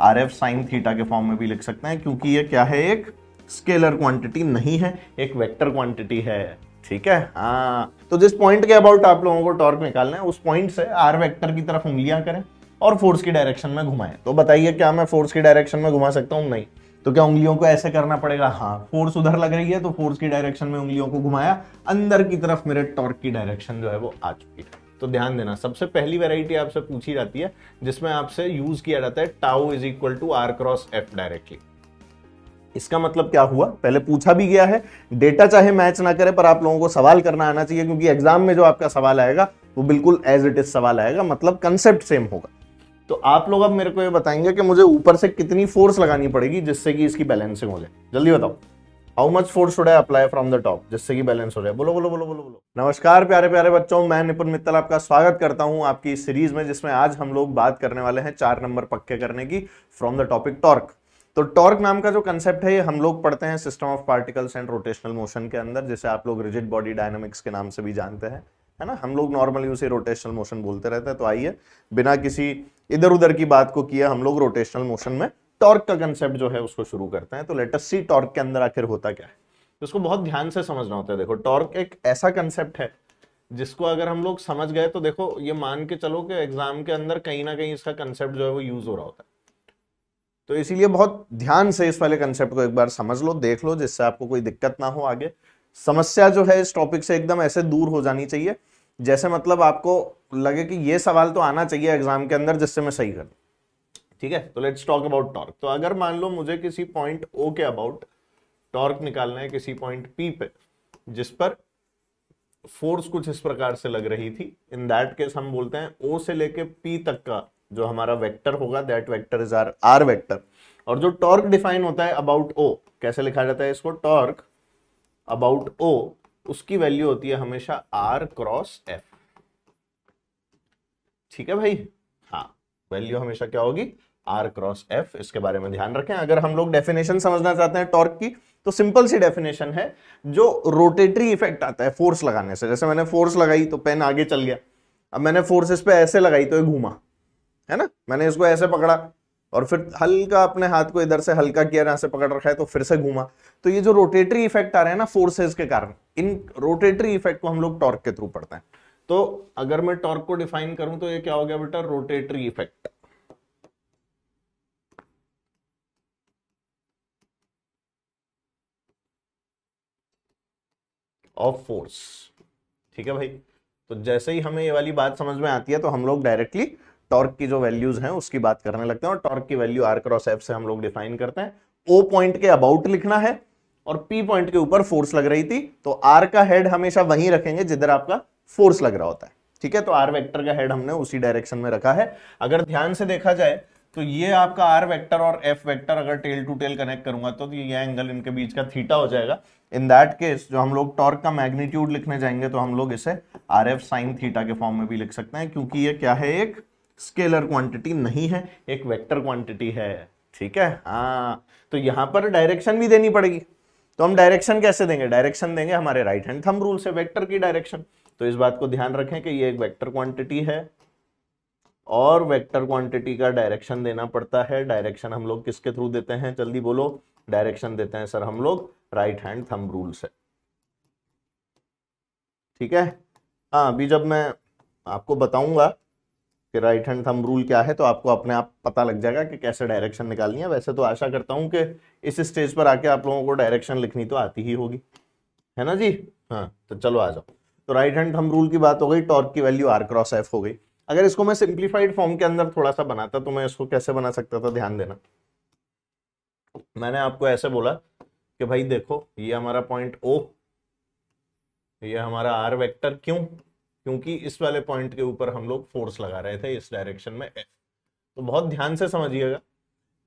are F sine theta के form में भी लिख सकते हैं क्योंकि ये क्या है एक स्केलर क्वांटिटी नहीं है एक वेक्टर क्वांटिटी है ठीक है हाँ तो जिस पॉइंट के अबाउट आप लोगों को टॉर्क निकालना है उस पॉइंट से आर वेक्टर की तरफ उंगलियां करें और फोर्स की डायरेक्शन में घुमाएं तो बताइए क्या मैं फोर्स की डायरेक्शन में घुमा सकता हूँ नहीं तो क्या उंगलियों को ऐसे करना पड़ेगा हाँ फोर्स उधर लग रही है तो फोर्स की डायरेक्शन में उंगलियों को घुमाया अंदर की तरफ मेरे टॉर्क की डायरेक्शन जो है वो आ चुकी है तो ध्यान देना सबसे पहली वेराइटी आपसे पूछी जाती है जिसमें आपसे यूज किया जाता है tau is equal to R cross F directly इसका मतलब क्या हुआ पहले पूछा भी गया है डेटा चाहे मैच ना करे पर आप लोगों को सवाल करना आना चाहिए क्योंकि एग्जाम में जो आपका सवाल आएगा वो बिल्कुल एज इट इज सवाल आएगा मतलब कंसेप्ट सेम होगा तो आप लोग अब मेरे को ये बताएंगे कि मुझे ऊपर से कितनी फोर्स लगानी पड़ेगी जिससे कि इसकी बैलेंसिंग हो जाए जल्दी बताओ how much force should I apply from the top जिससे कि बैलेंस हो जाए बोलो बोलो बोलो बोलो बोलो नमस्कार प्यारे प्यारे बच्चों मैं निपुण मित्तल आपका स्वागत करता हूं आपकी सीरीज में जिसमें आज हम लोग बात करने वाले हैं चार नंबर पक्के करने की फ्रॉम द टॉपिक टॉर्क तो टॉर्क नाम का जो कंसेप्ट है ये हम लोग पढ़ते हैं system of particles and rotational motion के अंदर जिसे आप लोग रिजिड बॉडी डायनामिक्स के नाम से भी जानते हैं है ना हम लोग नॉर्मली उसे रोटेशनल मोशन बोलते रहते हैं तो आइए बिना किसी इधर उधर की बात को किया हम लोग रोटेशनल मोशन में टॉर्क का कंसेप्ट जो है उसको शुरू करते हैं तो लेटस सी टॉर्क के अंदर आखिर होता क्या है तो इसको बहुत ध्यान से समझना होता है देखो टॉर्क एक ऐसा कंसेप्ट है जिसको अगर हम लोग समझ गए तो देखो ये मान के चलो कि एग्जाम के अंदर कहीं ना कहीं इसका कंसेप्ट जो है वो यूज हो रहा होता है तो इसीलिए बहुत ध्यान से इस वाले कंसेप्ट को एक बार समझ लो देख लो जिससे आपको कोई दिक्कत ना हो आगे समस्या जो है इस टॉपिक से एकदम ऐसे दूर हो जानी चाहिए जैसे मतलब आपको लगे कि ये सवाल तो आना चाहिए एग्जाम के अंदर जिससे मैं सही कर ठीक है तो लेट्स टॉक अबाउट टॉर्क तो अगर मान लो मुझे किसी पॉइंट ओ के अबाउट टॉर्क निकालना है किसी पॉइंट पी पे जिस पर फोर्स कुछ इस प्रकार से लग रही थी इन दैट केस हम बोलते हैं ओ से लेके पी तक का जो हमारा वेक्टर होगा that vector is R R vector और जो टॉर्क डिफाइन होता है अबाउट ओ कैसे लिखा जाता है इसको टॉर्क अबाउट ओ उसकी वैल्यू होती है हमेशा आर क्रॉस एफ ठीक है भाई हाँ वैल्यू हमेशा क्या होगी आर क्रॉस एफ इसके बारे में ध्यान रखें अगर हम लोग डेफिनेशन समझना चाहते हैं टॉर्क की तो सिंपल सी डेफिनेशन है जो रोटेटरी इफेक्ट आता है फोर्स लगाने से जैसे मैंने फोर्स लगाई तो पेन आगे चल गया अब मैंने फोर्स इस पर ऐसे लगाई तो ये घूमा है ना मैंने इसको ऐसे पकड़ा और फिर हल्का अपने हाथ को इधर से हल्का किया यहां से पकड़ रखा है तो फिर से घूमा तो ये जो रोटेटरी इफेक्ट आ रहे हैं ना फोर्सेज के कारण इन रोटेटरी इफेक्ट को हम लोग टॉर्क के थ्रू पढ़ते हैं तो अगर मैं टॉर्क को डिफाइन करूं तो ये क्या हो गया बेटा रोटेटरी इफेक्ट ऑफ फोर्स ठीक है भाई तो जैसे ही हमें ये वाली बात समझ में आती है तो हम लोग डायरेक्टली टॉर्क की जो वैल्यूज हैं उसकी बात करने लगते हैं और टॉर्क की वैल्यू आर क्रॉस एफ से हम लोग डिफाइन करते हैं ओ पॉइंट के अबाउट लिखना है और पी पॉइंट के ऊपर फोर्स लग रही थी तो आर का हेड हमेशा वहीं रखेंगे जिधर आपका फोर्स लग रहा होता है ठीक है तो आर वेक्टर का हेड हमने उसी डायरेक्शन में रखा है अगर ध्यान से देखा जाए तो ये आपका आर वेक्टर और एफ वेक्टर अगर टेल टू टेल कनेक्ट करूंगा तो ये एंगल इनके बीच का थीटा हो जाएगा इन दैट केस जो हम लोग टॉर्क का मैग्नीट्यूड लिखने जाएंगे तो हम लोग इसे आर एफ साइन थीटा के फॉर्म में भी लिख सकते हैं क्योंकि ये क्या है एक स्केलर क्वांटिटी नहीं है एक वेक्टर क्वांटिटी है ठीक है हाँ तो यहाँ पर डायरेक्शन भी देनी पड़ेगी तो हम डायरेक्शन कैसे देंगे डायरेक्शन देंगे हमारे राइट हैंड थंब रूल से वेक्टर की डायरेक्शन तो इस बात को ध्यान रखें कि ये एक वेक्टर क्वांटिटी है और वेक्टर क्वांटिटी का डायरेक्शन देना पड़ता है डायरेक्शन हम लोग किसके थ्रू देते हैं जल्दी बोलो डायरेक्शन देते हैं सर हम लोग राइट हैंड थंब रूल से ठीक है हाँ अभी जब मैं आपको बताऊंगा कि राइट हैंड थंब रूल क्या है तो आपको अपने आप पता लग जाएगा कि कैसे डायरेक्शन निकालनी है वैसे तो आशा करता हूं कि इस स्टेज पर आके आप लोगों को डायरेक्शन लिखनी तो आती ही होगी है ना जी हाँ तो चलो आ जाओ तो राइट हैंड थंब रूल की बात हो गई टॉर्क की वैल्यू आर क्रॉस एफ हो गई अगर इसको मैं सिंप्लीफाइड फॉर्म के अंदर थोड़ा सा बनाता तो मैं इसको कैसे बना सकता था ध्यान देना मैंने आपको ऐसे बोला कि भाई देखो ये हमारा पॉइंट ओ ये हमारा आर वेक्टर क्यों क्योंकि इस वाले पॉइंट के ऊपर हम लोग फोर्स लगा रहे थे इस डायरेक्शन में एफ तो बहुत ध्यान से समझिएगा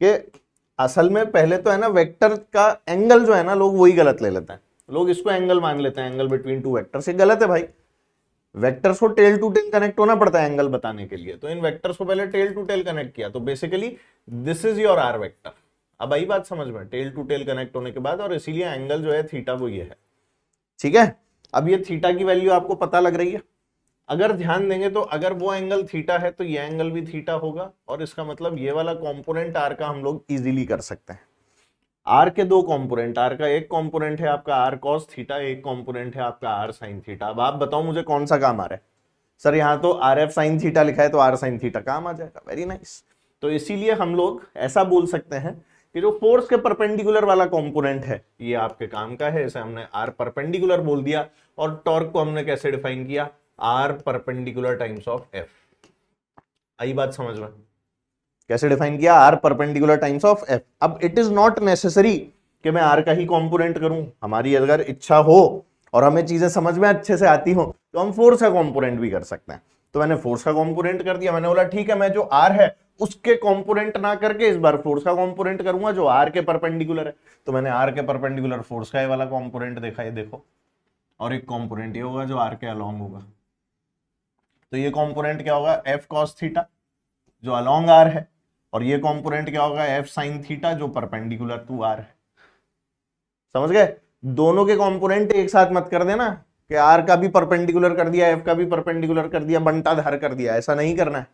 कि असल में पहले तो है ना वेक्टर का एंगल जो है ना लोग वही गलत ले लेते हैं लोग इसको एंगल मान लेते हैं एंगल बिटवीन टू वेक्टर से गलत है भाई वेक्टर्स को टेल टू टेल कनेक्ट होना पड़ता है एंगल बताने के लिए तो इन वेक्टर्स को पहले टेल टू टेल कनेक्ट किया तो basically this is your R vector अब आई बात समझ में टेल टू टेल कनेक्ट होने के बाद और इसीलिए एंगल जो है थीटा वो ये है ठीक है अब ये थीटा की वैल्यू आपको पता लग रही है अगर ध्यान देंगे तो अगर वो एंगल थीटा है तो ये एंगल भी थीटा होगा और इसका मतलब ये वाला कॉम्पोनेंट आर का हम लोग इजिली कर सकते हैं आर के दो कंपोनेंट आर का एक कंपोनेंट है आपका आर कॉस थीटा एक कंपोनेंट है आपका आर साइन थीटा अब आप बताओ मुझे कौन सा काम आ रहा है सर यहाँ तो आर एफ साइन थीटा लिखा है तो आर साइन थीटा काम आ जाएगा वेरी नाइस तो इसीलिए हम लोग ऐसा बोल सकते हैं कि जो फोर्स के परपेंडिकुलर वाला कॉम्पोनेंट है ये आपके काम का है इसे हमने आर परपेंडिकुलर बोल दिया और टॉर्क को हमने कैसे डिफाइन किया R perpendicular times of F आई बात समझ में कैसे डिफाइन किया R perpendicular times of F अब इट इज नॉट नेसेसरी कि मैं आर का ही कॉम्पोनेंट करूं हमारी अगर इच्छा हो और हमें चीजें समझ में अच्छे से आती हो तो हम फोर्स का कॉम्पोनेंट भी कर सकते हैं तो मैंने फोर्स का कॉम्पोनेंट कर दिया मैंने बोला ठीक है मैं जो आर है उसके कॉम्पोनेंट ना करके इस बार फोर्स का कॉम्पोनेंट करूंगा जो आर के परपेंडिकुलर है तो मैंने आर के परपेंडिकुलर फोर्स का ये वाला कॉम्पोनेंट देखा ये देखो और एक कॉम्पोनेंट ये होगा जो आर के अलोंग होगा तो ये कॉम्पोनेंट क्या होगा एफ कॉस थीटा जो अलोंग आर है और ये कॉम्पोनेंट क्या होगा एफ साइन थीटा जो परपेंडिकुलर टू आर है समझ गए दोनों के कॉम्पोनेंट एक साथ मत कर देना कि आर का भी परपेंडिकुलर कर दिया एफ का भी परपेंडिकुलर कर दिया बंटा धार कर दिया ऐसा नहीं करना है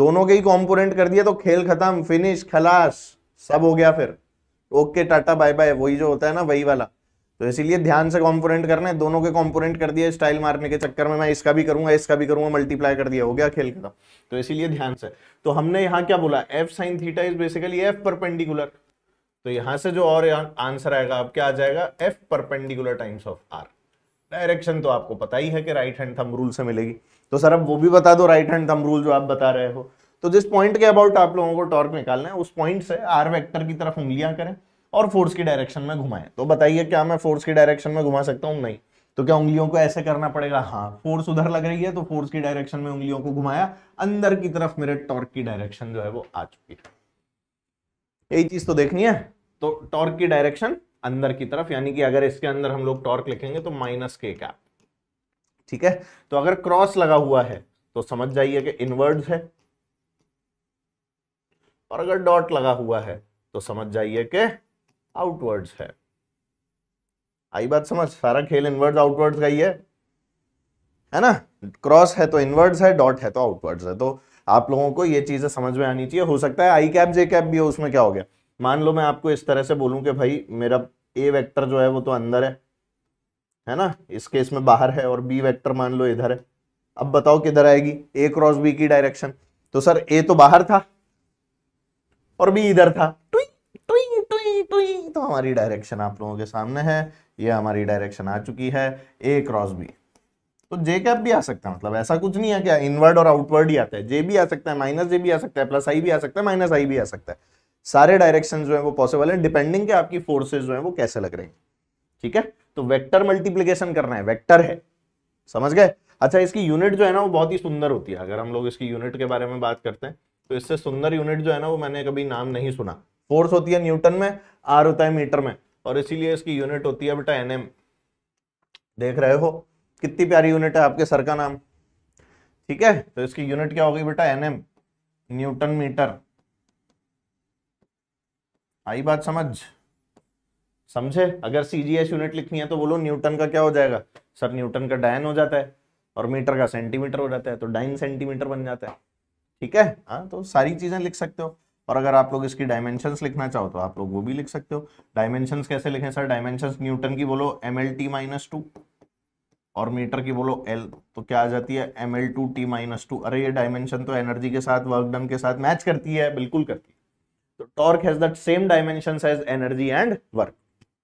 दोनों के ही कॉम्पोनेंट कर दिया तो खेल खत्म फिनिश खलास सब हो गया फिर ओके टाटा बाय बाय वही जो होता है ना वही वाला तो इसीलिए ध्यान से कॉम्पोनेंट करने दोनों के कॉम्पोनेंट कर दिया स्टाइल मारने के चक्कर में मैं इसका भी करूंगा इसका भी करूंगा मल्टीप्लाई कर दिया हो गया खेल खत्म तो इसीलिए ध्यान से तो हमने यहाँ क्या बोला F sine theta is basically F perpendicular तो यहां से जो और आंसर आएगा अब क्या आ जाएगा F perpendicular times of R direction तो आपको पता ही है कि राइट हैंड थम रूल से मिलेगी तो सर अब वो भी बता दो राइट हैंड थम रूल जो आप बता रहे हो तो जिस पॉइंट के अबाउट आप लोगों को टॉर्क निकालना है उस पॉइंट से आर वेक्टर की तरफ उंगलियां करें और फोर्स की डायरेक्शन में घुमाएं तो बताइए क्या मैं फोर्स की डायरेक्शन में घुमा सकता हूँ नहीं तो क्या उंगलियों को ऐसे करना पड़ेगा हाँ फोर्स उधर लग रही है तो फोर्स की डायरेक्शन में उंगलियों को घुमाया अंदर की तरफ मेरे टॉर्क की डायरेक्शन जो है वो आ चुकी है यही चीज तो देखनी है तो टॉर्क की डायरेक्शन अंदर की तरफ यानी कि अगर इसके अंदर हम लोग टॉर्क लिखेंगे तो माइनस के क्या ठीक है तो अगर क्रॉस लगा हुआ है तो समझ जाइए कि इनवर्ड है और अगर डॉट लगा हुआ है तो समझ जाइए कि आउटवर्ड्स है आई बात समझ सारा खेल इनवर्ड्स आउटवर्ड्स का ही है है ना क्रॉस है तो इनवर्ड्स है डॉट है तो आउटवर्ड्स है तो आप लोगों को ये चीजें समझ में आनी चाहिए हो सकता है आई कैप जे कैप भी हो उसमें क्या हो गया मान लो मैं आपको इस तरह से बोलूं कि भाई मेरा ए वेक्टर जो है वो तो अंदर है है ना इस केस में बाहर है और बी वेक्टर मान लो इधर है अब बताओ किधर आएगी ए क्रॉस बी की डायरेक्शन तो सर ए तो बाहर था और बी इधर था ट्वी ट्वी टुई तो, तो हमारी डायरेक्शन आप लोगों के सामने है ये हमारी डायरेक्शन आ चुकी है ए क्रॉस बी तो जे कैप भी आ सकता है मतलब ऐसा कुछ नहीं है क्या इनवर्ड और आउटवर्ड ही आता है जे भी आ सकता है माइनस जे भी आ सकता है प्लस आई भी आ सकता है माइनस आई भी आ सकता है सारे डायरेक्शन जो है वो पॉसिबल है डिपेंडिंग के आपकी फोर्सेज जो है वो कैसे लग रही है ठीक है तो वेक्टर मल्टीप्लीकेशन करना है वेक्टर है समझ गए अच्छा इसकी यूनिट जो है ना वो बहुत ही सुंदर होती है अगर हम लोग इसकी यूनिट के बारे में बात करते हैं तो इससे सुंदर यूनिट जो है ना वो मैंने कभी नाम नहीं सुना फोर्स होती है न्यूटन में आर होता है मीटर में और इसीलिए इसकी यूनिट होती है बेटा एनएम देख रहे हो कितनी प्यारी यूनिट है आपके सर का नाम ठीक है तो इसकी यूनिट क्या होगी बेटा एनएम न्यूटन मीटर आई बात समझ समझे अगर सीजीएस यूनिट लिखनी है तो बोलो न्यूटन का क्या हो जाएगा सर न्यूटन का डायन हो जाता है और मीटर का सेंटीमीटर हो जाता है तो डाइन सेंटीमीटर बन जाता है ठीक है हाँ तो सारी चीजें लिख सकते हो और अगर आप लोग इसकी डायमेंशंस लिखना चाहो तो आप लोग वो भी लिख सकते हो डायमेंशंस कैसे लिखें सर डायमेंशंस न्यूटन की बोलो M L T minus two और मीटर की बोलो एल तो क्या आ जाती है M L two T minus two अरे ये डायमेंशन तो एनर्जी के साथ वर्क डन के साथ मैच करती है बिल्कुल करती है तो torque has that same dimension as energy and work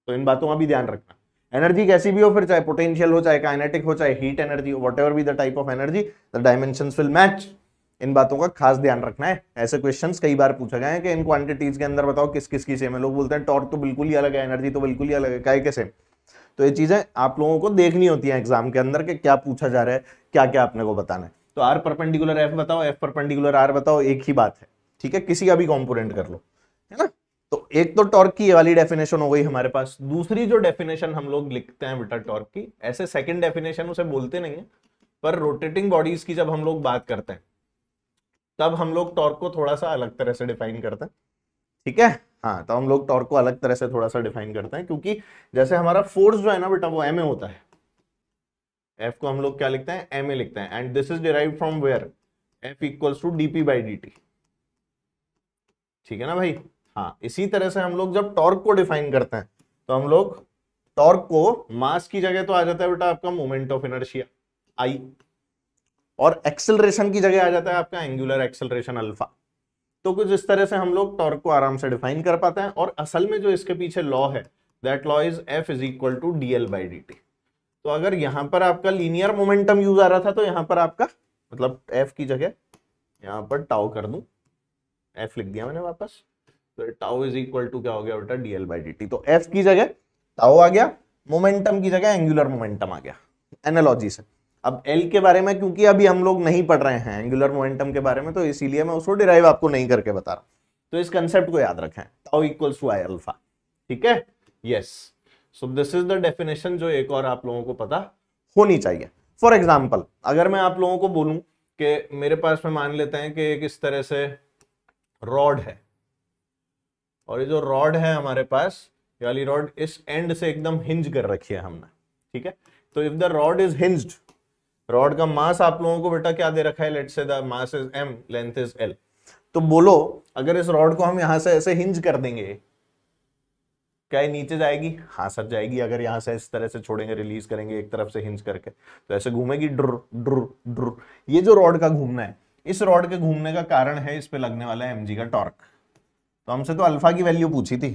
तो इन बातों का भी ध्यान रखना एनर्जी कैसी भी हो फिर चाहे पोटेंशियल हो चाहे काइनेटिक हो चाहे हीट एनर्जी हो whatever be the type of energy the dimension will match इन बातों का खास ध्यान रखना है ऐसे क्वेश्चंस कई बार पूछे गए हैं कि इन क्वांटिटीज के अंदर बताओ किस किस की सेम है लोग बोलते हैं टॉर्क तो बिल्कुल ही अलग है एनर्जी तो बिल्कुल ही अलग है काय के सेम तो ये चीजें आप लोगों को देखनी होती है एग्जाम के अंदर कि क्या पूछा जा रहा है क्या क्या अपने को बताना है तो आर परपेंडिकुलर एफ बताओ एफ परपेंडिकुलर आर बताओ एक ही बात है ठीक है किसी का भी कॉम्पोनेंट कर लो है ना तो एक तो टॉर्क की ये वाली डेफिनेशन हो गई हमारे पास दूसरी जो डेफिनेशन हम लोग लिखते हैं बेटा टॉर्क की ऐसे सेकेंड डेफिनेशन उसे बोलते नहीं है पर रोटेटिंग बॉडीज की जब हम लोग बात करते हैं तब हम लोग टॉर्क को थोड़ा सा अलग तरह से डिफाइन करते हैं ठीक है हाँ तो हम लोग टॉर्क को अलग तरह से थोड़ा सा डिफाइन करते हैं क्योंकि जैसे हमारा फोर्स जो है ना बेटा वो एम ए होता है एफ को हम लोग क्या लिखते हैं एम ए लिखते हैं and this is derive from where F equals to DP by D T ठीक है ना भाई हाँ इसी तरह से हम लोग जब टॉर्क को डिफाइन करते हैं तो हम लोग टॉर्क को मास की जगह तो आ जाता है बेटा आपका मोमेंट ऑफ इनर्शिया आई और एक्सेलरेशन की जगह आ जाता है आपका एंगुलर एक्सेलरेशन अल्फा तो कुछ इस तरह से हम लोग टॉर्क को आराम से डिफाइन कर पाते हैं और असल में जो इसके पीछे लॉ है that law is F is equal to D L by D T तो अगर यहां पर आपका लीनियर मोमेंटम यूज आ रहा था तो यहां पर आपका मतलब एफ की जगह यहां पर टाओ कर दू एफ लिख दिया मैंने वापस तो टाओ इज इक्वल टू क्या हो गया बेटा डीएल बाई डी टी तो एफ की जगह टाओ आ गया मोमेंटम की जगह एंगुलर मोमेंटम आ गया एनालॉजी से अब एल के बारे में क्योंकि अभी हम लोग नहीं पढ़ रहे हैं एंगुलर मोमेंटम के बारे में तो इसीलिए मैं उसको डिराइव आपको नहीं करके बता रहा तो इस कंसेप्ट को याद रखें tau equals to I alpha ठीक है yes so this is the definition जो एक और आप लोगों को पता होनी चाहिए फॉर एग्जाम्पल अगर मैं आप लोगों को बोलूं कि मेरे पास में मान लेते हैं कि एक इस तरह से रॉड है और ये जो रॉड है हमारे पास ये वाली रॉड इस एंड से एकदम हिंज कर रखी है हमने ठीक है तो if the rod is hinged rod का मास आप लोगों को बेटा क्या दे रखा है let say the mass is M length is L तो बोलो अगर इस रॉड को हम यहां से ऐसे हिंज कर देंगे क्या नीचे जाएगी हाँ सर जाएगी अगर यहां से इस तरह से छोड़ेंगे रिलीज करेंगे एक तरफ से हिंज करके तो ऐसे घूमेगी ड्र ड्र ड्र ये जो रॉड का घूमना है इस रॉड के घूमने का कारण है इस पे लगने वाला है एमजी का टॉर्क तो हमसे तो अल्फा की वैल्यू पूछी थी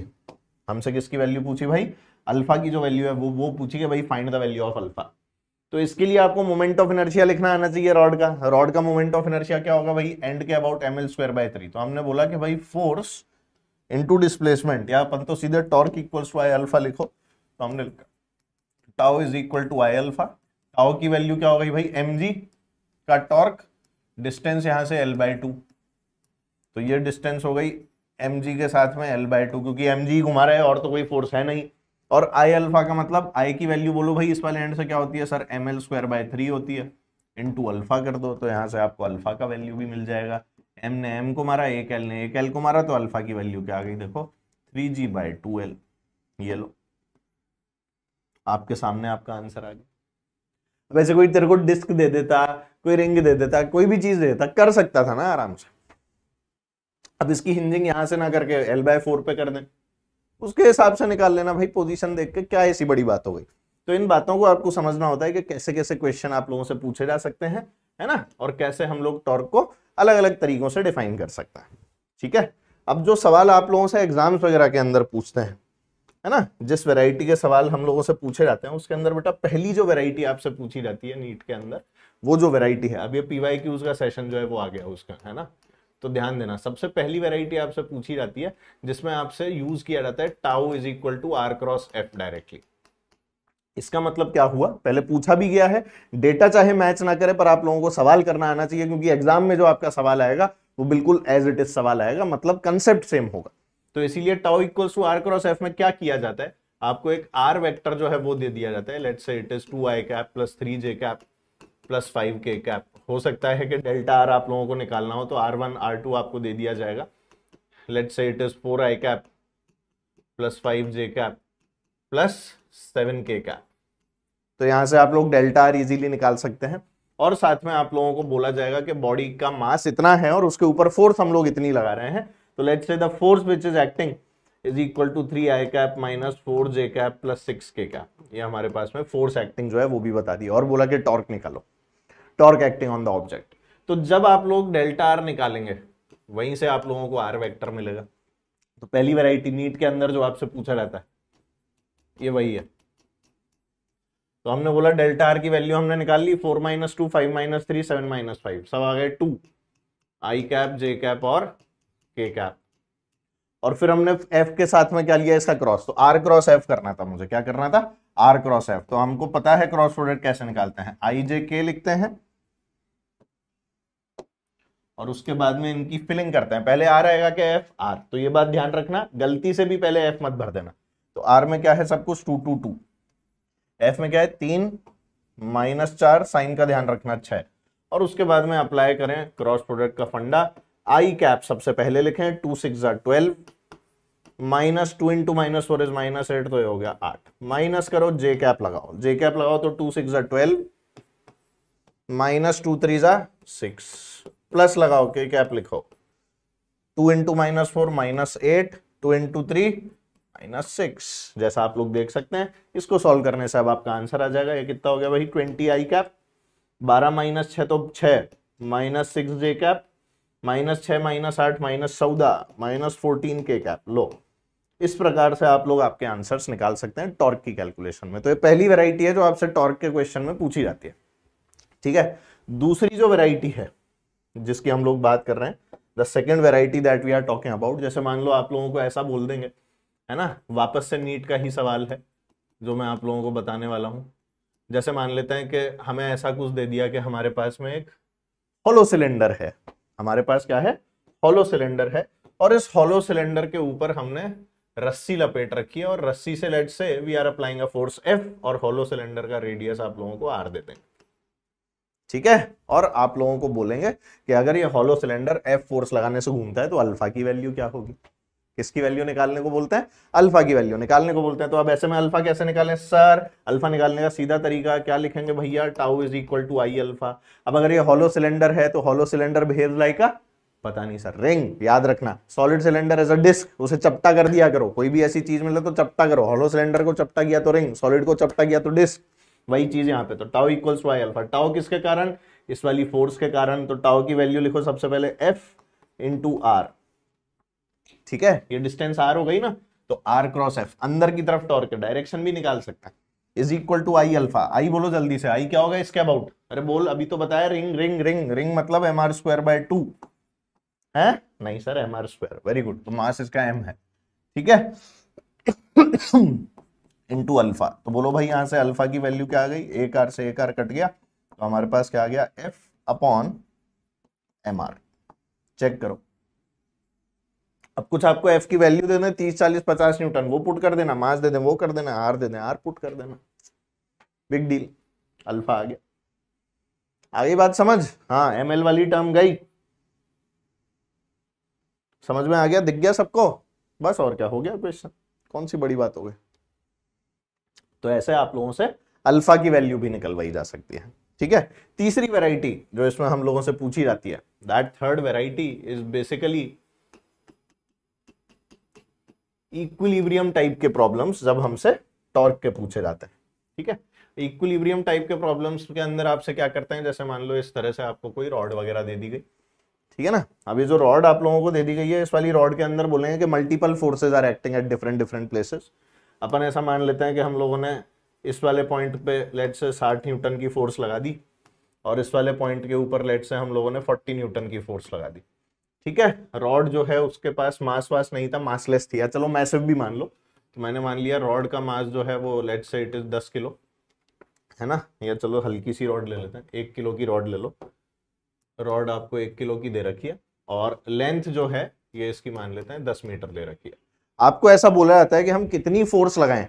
हमसे किसकी वैल्यू पूछी भाई अल्फा की जो वैल्यू है वो वो पूछी भाई find the value of alpha तो इसके लिए आपको मोमेंट ऑफ इनर्शिया लिखना आना चाहिए रॉड का रॉड का मोमेंट ऑफ इनर्शिया क्या होगा भाई एंड के about M L square by three तो हमने बोला कि भाई फोर्स इनटू डिस्प्लेसमेंट या अपन तो सीधे torque equals to I alpha लिखो तो हमने लिखा tau is equal to I alpha tau की वैल्यू क्या हो गई भाई एम का टॉर्क डिस्टेंस यहां से एल बाय टू तो ये डिस्टेंस हो गई एम के साथ में एल बाय टू क्योंकि एम घुमा रहा है और तो कोई फोर्स है नहीं और आई अल्फा का मतलब आई की वैल्यू बोलो भाई इस वाले एंड से क्या होती है sir M L square by three होती है इन टू अल्फा कर दो तो यहाँ से आपको अल्फा का वैल्यू भी मिल जाएगा एम ने एम को मारा एक एल ने एक एल को मारा तो अल्फा की वैल्यू क्या आ गई देखो three g by two L ये लो आपके सामने आपका आंसर आ गया वैसे कोई तेरे को डिस्क दे देता कोई रिंग दे देता कोई भी चीज दे देता कर सकता था ना आराम से अब इसकी हिंजिंग यहां से ना करके एल बाय फोर पे कर दें उसके हिसाब से निकाल लेना भाई पोजीशन देख के क्या ऐसी बड़ी बात हो गई तो इन बातों को आपको समझना होता है कि कैसे कैसे क्वेश्चन आप लोगों से पूछे जा सकते हैं है ना और कैसे हम लोग टॉर्क को अलग अलग तरीकों से डिफाइन कर सकते हैं ठीक है अब जो सवाल आप लोगों से एग्जाम्स वगैरह के अंदर पूछते हैं है ना जिस वेराइटी के सवाल हम लोगों से पूछे जाते हैं उसके अंदर बेटा पहली जो वेराइटी आपसे पूछी जाती है नीट के अंदर वो जो वेराइटी है अब ये पीवाई की का सेशन जो है वो आ गया उसका है ना तो ध्यान देना सबसे पहली वेराइटी आपसे पूछी जाती है जिसमें आपसे यूज किया जाता है tau is equal to R cross F directly इसका मतलब क्या हुआ पहले पूछा भी गया है डेटा चाहे मैच ना करे पर आप लोगों को सवाल करना आना चाहिए क्योंकि एग्जाम में जो आपका सवाल आएगा वो बिल्कुल एज इट इज सवाल आएगा मतलब कंसेप्ट सेम होगा तो इसीलिए tau equal to R cross F में क्या किया जाता है आपको एक आर वेक्टर जो है वो दे दिया जाता है let's say it is two I cap plus three J cap plus five K cap हो सकता है कि डेल्टा आर आप लोगों को निकालना हो तो आर वन आर टू आपको दे दिया जाएगा let say it is four I cap plus five J cap plus seven K cap तो यहां से आप लोग डेल्टा आर इजीली निकाल सकते हैं और साथ में आप लोगों को बोला जाएगा कि बॉडी का मास इतना है और उसके ऊपर फोर्स हम लोग इतनी लगा रहे हैं तो let say the force which is acting is equal to three I cap minus four J cap plus six K cap ये हमारे पास में फोर्स एक्टिंग जो है वो भी बता दी और बोला कि टॉर्क निकालो torque acting on the object तो जब आप लोग डेल्टा आर निकालेंगे वहीं से आप लोगों को आर वेक्टर मिलेगा तो पहली वैरायटी नीट के अंदर जो आपसे पूछा रहता है ये वही है तो हमने बोला डेल्टा आर की वैल्यू हमने निकाल ली four minus two five minus three seven minus five सब आ गए two I cap J cap और के कैप और फिर हमने एफ के साथ में क्या लिया इसका क्रॉस तो आर क्रॉस एफ करना था मुझे क्या करना था आर क्रॉस एफ तो हमको पता है क्रॉस प्रोडक्ट कैसे निकालते हैं आई जे के लिखते हैं और उसके बाद में इनकी फिलिंग करते हैं पहले आर आएगा क्या एफ आर तो ये बात ध्यान रखना गलती से भी पहले एफ मत भर देना तो आर में क्या है सब कुछ टू टू टू एफ में क्या है तीन माइनस चार साइन का ध्यान रखना अच्छा है और उसके बाद में अप्लाई करें क्रॉस प्रोडक्ट का फंडा आई कैप सबसे पहले लिखें two six twelve minus two into minus four is minus eight तो ये हो गया आठ माइनस करो जे कैप लगाओ जे कैप लगाओ तो two six twelve minus two three जा सिक्स प्लस लगाओ के कैप लिखो two into minus four minus eight two into three minus six जैसा आप लोग देख सकते हैं इसको सॉल्व करने से अब आपका आंसर आ जाएगा ये कितना हो गया भाई ट्वेंटी आई कैप बारह माइनस छ तो छ minus six J cap minus छ माइनस आठ माइनस चौदह माइनस फोर्टीन के कैप लो इस प्रकार से आप लोग आपके आंसर्स निकाल सकते हैं टॉर्क की कैलकुलेशन में तो ये पहली वेराइटी है जो आपसे टॉर्क के क्वेश्चन में पूछी जाती है ठीक है दूसरी जो वेराइटी है जिसकी हम लोग बात कर रहे हैं the second variety that we are talking about जैसे मान लो आप लोगों को ऐसा बोल देंगे है ना वापस से नीट का ही सवाल है जो मैं आप लोगों को बताने वाला हूँ जैसे मान लेते हैं कि हमें ऐसा कुछ दे दिया कि हमारे पास में एक हॉलो सिलेंडर है हमारे पास क्या है हॉलो सिलेंडर है और इस हॉलो सिलेंडर के ऊपर हमने रस्सी लपेट रखी है और रस्सी से let say we are applying a force F और हॉलो सिलेंडर का रेडियस आप लोगों को आर देते हैं ठीक है और आप लोगों को बोलेंगे कि अगर ये हॉलो सिलेंडर एफ फोर्स लगाने से घूमता है तो अल्फा की वैल्यू क्या होगी किसकी वैल्यू निकालने को बोलते हैं अल्फा की वैल्यू निकालने को बोलते हैं तो अब ऐसे में अल्फा कैसे निकालें सर अल्फा निकालने का सीधा तरीका क्या लिखेंगे भैया tau is equal to I alpha अब अगर ये हॉलो सिलेंडर है तो हॉलो सिलेंडर भेज लाइक का पता नहीं सर रिंग याद रखना solid cylinder as a disc उसे चपटा कर दिया करो कोई भी ऐसी चीज मिले तो चपटा करो हॉलो सिलेंडर को चपटा किया तो रिंग सॉलिड को चपटा किया तो डिस्क वही चीज यहाँ पे तो tau equals to I alpha tau किसके कारण इस वाली फोर्स के कारण तो टाओ की वैल्यू लिखो सबसे पहले एफ इंटू आर ठीक है ये डिस्टेंस आर हो गई ना तो आर क्रॉस एफ अंदर की तरफ टॉर्क डायरेक्शन भी निकाल सकता है is equal to I alpha I बोलो जल्दी से आई क्या होगा इसके अबाउट अरे बोल अभी तो बताया रिंग रिंग रिंग रिंग मतलब M R square by two है नहीं sir M R square very good तो मास इसका एम है ठीक है इंटू अल्फा तो बोलो भाई यहां से अल्फा की वैल्यू क्या आ गई एक आर से एक आर कट गया तो हमारे पास क्या आ गया F upon M R check करो अब कुछ आपको एफ की वैल्यू दे देना तीस चालीस पचास न्यूटन वो पुट कर देना मास दे दें वो कर देना आर दे दें आर पुट कर देना बिग डील अल्फा आ गया आगे बात समझ हाँ एम एल वाली टर्म गई समझ में आ गया दिख गया सबको बस और क्या हो गया क्वेश्चन कौन सी बड़ी बात हो गई तो ऐसे आप लोगों से अल्फा की वैल्यू भी निकलवाई जा सकती है ठीक है तीसरी वेराइटी जो इसमें हम लोगों से पूछी जाती है that third variety is basically equilibrium type के प्रॉब्लम्स जब हमसे टॉर्क के पूछे जाते हैं ठीक है इक्विलिब्रियम टाइप के प्रॉब्लम्स के अंदर आपसे क्या करते हैं जैसे मान लो इस तरह से आपको कोई रॉड वगैरह दे दी गई ठीक है ना अभी जो रॉड आप लोगों को दे दी गई है इस वाली रॉड के अंदर बोलेंगे कि multiple forces are acting at different different places अपन ऐसा मान लेते हैं कि हम लोगों ने इस वाले पॉइंट पे लेट से साठ न्यूटन की फोर्स लगा दी और इस वाले पॉइंट के ऊपर लेट से हम लोगों ने फोर्टी न्यूटन की फोर्स लगा दी ठीक है रॉड जो है उसके पास मास वास नहीं था मासलेस थी या चलो मैसेफ भी मान लो तो मैंने मान लिया रॉड का मास जो है वो लेट से इट इज दस किलो है ना या चलो हल्की सी रॉड ले लेते हैं एक किलो की रॉड ले लो रॉड आपको एक किलो की दे रखी है और लेंथ जो है ये इसकी मान लेते हैं दस मीटर दे रखी है आपको ऐसा बोला जाता है कि हम कितनी फोर्स लगाएं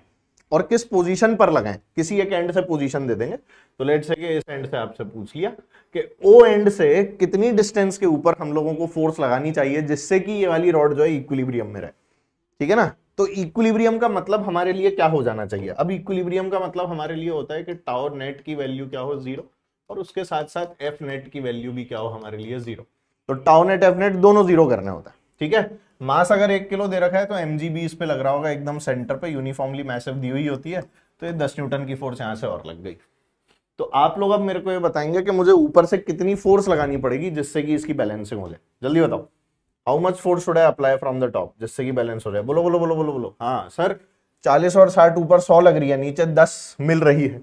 और किस पोजीशन पर लगाएं किसी एक एंड से पोजीशन दे देंगे तो लेट से कि इस एंड से आपसे पूछ लिया कि ओ एंड से कितनी डिस्टेंस के ऊपर हम लोगों को फोर्स लगानी चाहिए जिससे कि ये वाली रॉड जो है इक्विलिब्रियम में रहे ठीक है ना तो इक्विलिब्रियम का मतलब हमारे लिए क्या हो जाना चाहिए अब इक्विलिब्रियम का मतलब हमारे लिए होता है कि टावर नेट की वैल्यू क्या हो जीरो और उसके साथ साथ एफ नेट की वैल्यू भी क्या हो हमारे लिए जीरो तो टावर नेट एफ नेट दोनों जीरो करना होता है ठीक है मास अगर एक किलो दे रखा है तो एम बी इस पे लग रहा होगा एकदम सेंटर पे यूनिफॉर्मली मैसेव दी हुई होती है तो ये दस न्यूटन की फोर्स यहाँ से और लग गई तो आप लोग अब मेरे को ये बताएंगे कि मुझे ऊपर से कितनी फोर्स लगानी पड़ेगी जिससे कि इसकी बैलेंसिंग हो जाए जल्दी बताओ how much force should I apply from the top जिससे कि बैलेंस हो जाए बोलो बोलो बोलो बोलो बोलो हाँ सर चालीस और साठ ऊपर सौ लग रही है नीचे दस मिल रही है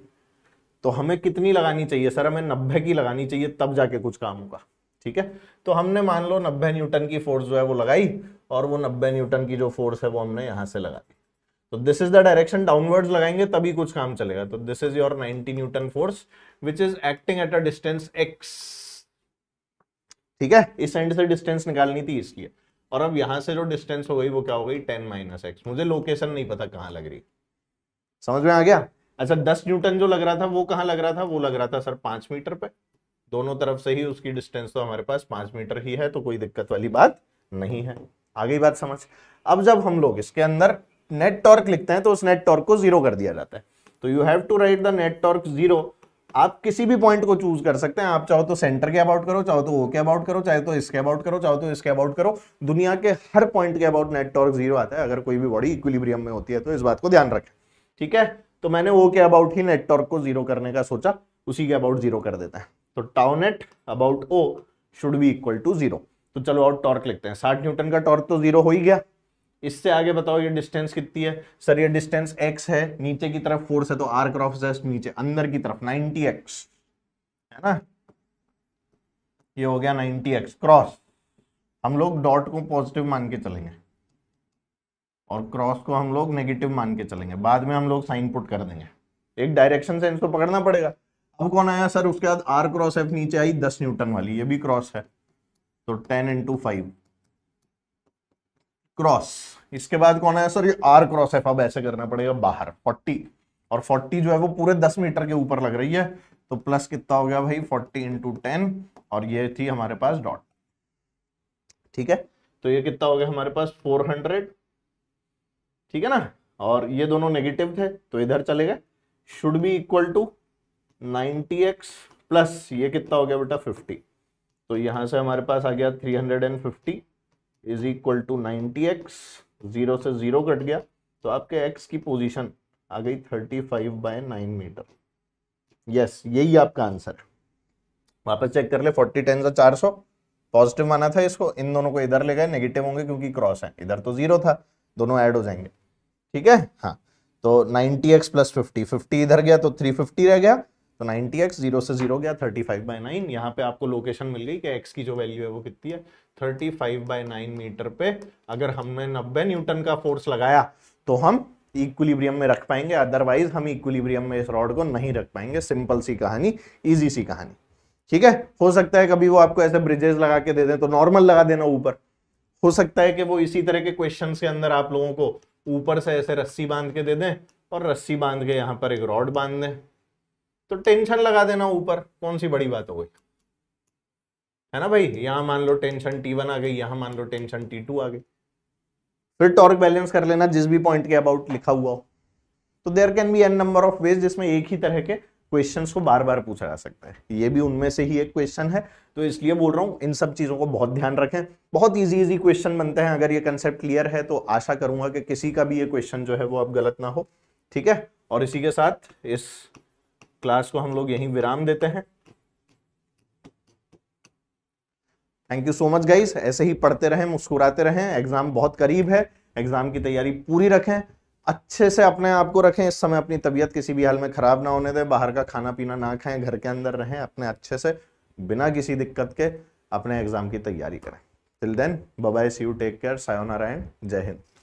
तो हमें कितनी लगानी चाहिए सर हमें नब्बे की लगानी चाहिए तब जाके कुछ काम होगा ठीक है तो हमने मान लो नब्बे न्यूटन की फोर्स जो है वो लगाई और वो नब्बे न्यूटन की जो फोर्स है वो हमने यहां से लगा दी तो this is the direction downwards लगाएंगे तभी कुछ काम चलेगा तो this is your 90 newton force which is acting at a distance X ठीक है इस एंड से डिस्टेंस निकालनी थी इसलिए और अब यहां से जो डिस्टेंस हो गई वो क्या हो गई टेन माइनस एक्स मुझे लोकेशन नहीं पता कहां लग रही समझ में आ गया अच्छा दस न्यूटन जो लग रहा था वो कहां लग रहा था वो लग रहा था सर पांच मीटर पे दोनों तरफ से ही उसकी डिस्टेंस तो हमारे पास पांच मीटर ही है तो कोई दिक्कत वाली बात नहीं है आगे बात समझ अब जब हम लोग इसके अंदर नेट टॉर्क लिखते हैं तो उस नेट टॉर्क को जीरो कर दिया जाता है तो you have to write the net torque zero आप किसी भी पॉइंट को चूज कर सकते हैं आप चाहो तो सेंटर के अबाउट करो चाहो तो वो के अबाउट करो चाहे तो इसके अबाउट करो चाहो तो इसके अबाउट करो दुनिया के हर पॉइंट के अबाउट नेट टॉर्क जीरो आता है अगर कोई भी बॉडी इक्विलिब्रियम में होती है तो इस बात को ध्यान रखें ठीक है तो मैंने वो के अबाउट ही नेटवर्क को जीरो करने का सोचा उसी के अबाउट जीरो कर देता है तो tau net about O should be equal to zero तो चलो और टॉर्क लिखते हैं साठ न्यूटन का टॉर्क तो जीरो हो ही गया इससे आगे बताओ ये डिस्टेंस कितनी है सर ये डिस्टेंस एक्स है नीचे की तरफ फोर्स है तो आर क्रॉफ नीचे अंदर की तरफ नाइनटी एक्स है ना ये हो गया नाइनटी एक्स क्रॉस हम लोग डॉट को पॉजिटिव मान के चलेंगे और क्रॉस को हम लोग नेगेटिव मान के चलेंगे बाद में हम लोग साइन पुट कर देंगे एक डायरेक्शन से इनको पकड़ना पड़ेगा अब कौन आया सर उसके बाद आर क्रॉस एफ नीचे आई दस न्यूटन वाली ये भी क्रॉस है तो टेन इंटू फाइव क्रॉस इसके बाद कौन आया सर ये आर क्रॉस एफ अब ऐसे करना पड़ेगा बाहर फोर्टी और फोर्टी जो है वो पूरे दस मीटर के ऊपर लग रही है तो प्लस कितना हो गया भाई फोर्टी इंटू टेन और ये थी हमारे पास डॉट ठीक है तो ये कितना हो गया हमारे पास फोर हंड्रेड ठीक है ना और ये दोनों नेगेटिव थे तो इधर चले गए should be equal to ninety X plus ये कितना हो गया बेटा फिफ्टी तो यहां से हमारे पास आ गया three hundred and fifty is equal to ninety X zero से जीरो कट गया तो आपके एक्स की पोजीशन आ गई thirty five by nine metre yes यही आपका आंसर वापस चेक कर ले फोर्टी टेन से चार सौ पॉजिटिव माना था इसको इन दोनों को इधर ले गए नेगेटिव होंगे क्योंकि क्रॉस है इधर तो जीरो था दोनों ऐड हो जाएंगे ठीक है हाँ तो ninety X plus fifty fifty इधर गया तो थ्री फिफ्टी रह गया तो 90x जीरो से जीरो गया 35 फाइव बाई नाइन यहाँ पे आपको लोकेशन मिल गई कि x की जो वैल्यू है वो कितनी है 35 फाइव बाई नाइन मीटर पे अगर हमने 90 न्यूटन का फोर्स लगाया तो हम इक्विलिब्रियम में रख पाएंगे अदरवाइज हम इक्विलिब्रियम में इस रॉड को नहीं रख पाएंगे सिंपल सी कहानी ईजी सी कहानी ठीक है हो सकता है कभी वो आपको ऐसे ब्रिजेस लगा के दे दें तो नॉर्मल लगा देना ऊपर हो सकता है कि वो इसी तरह के क्वेश्चन के अंदर आप लोगों को ऊपर से ऐसे रस्सी बांध के दे दें और रस्सी बांध के यहाँ पर एक रॉड बांध दें तो टेंशन लगा देना ऊपर कौन सी बड़ी बात हो गई है ना भाई यहां मान लो टेंशन टी वन आ गई यहां मान लो टेंशन टी टू आ गई फिर टॉर्क बैलेंस कर लेना जिस भी पॉइंट के अबाउट लिखा हुआ हो तो there can be N number of ways जिसमें एक ही तरह के क्वेश्चंस को बार बार पूछा जा सकता है ये भी उनमें से ही एक क्वेश्चन है तो इसलिए बोल रहा हूं इन सब चीज़ों को बहुत ध्यान रखें बहुत इजी इजी क्वेश्चन बनते हैं अगर ये कंसेप्ट क्लियर है तो आशा करूंगा कि किसी का भी ये क्वेश्चन जो है वो अब गलत ना हो ठीक है और इसी के साथ इस क्लास को हम लोग यहीं विराम देते हैं thank you so much guys ऐसे ही पढ़ते रहें मुस्कुराते रहें एग्जाम बहुत करीब है एग्जाम की तैयारी पूरी रखें अच्छे से अपने आप को रखें इस समय अपनी तबीयत किसी भी हाल में खराब ना होने दें बाहर का खाना पीना ना खाएं घर के अंदर रहें अपने अच्छे से बिना किसी दिक्कत के अपने एग्जाम की तैयारी करें till then bye see you take care सायोनारा जय हिंद